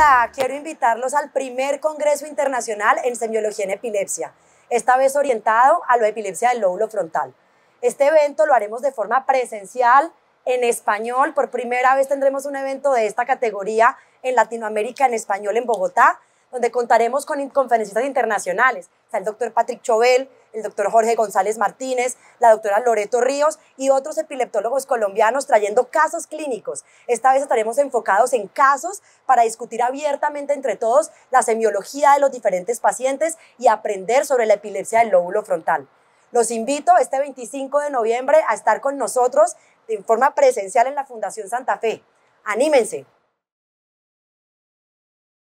Hola, quiero invitarlos al primer Congreso Internacional en Semiología en Epilepsia, esta vez orientado a la epilepsia del lóbulo frontal. Este evento lo haremos de forma presencial, en español. Por primera vez tendremos un evento de esta categoría en Latinoamérica en español en Bogotá, donde contaremos con conferencistas internacionales. Está el doctor Patrick Chobel, el doctor Jorge González Martínez, la doctora Loreto Ríos y otros epileptólogos colombianos trayendo casos clínicos. Esta vez estaremos enfocados en casos para discutir abiertamente entre todos la semiología de los diferentes pacientes y aprender sobre la epilepsia del lóbulo frontal. Los invito este 25 de noviembre a estar con nosotros en forma presencial en la Fundación Santa Fe. Anímense.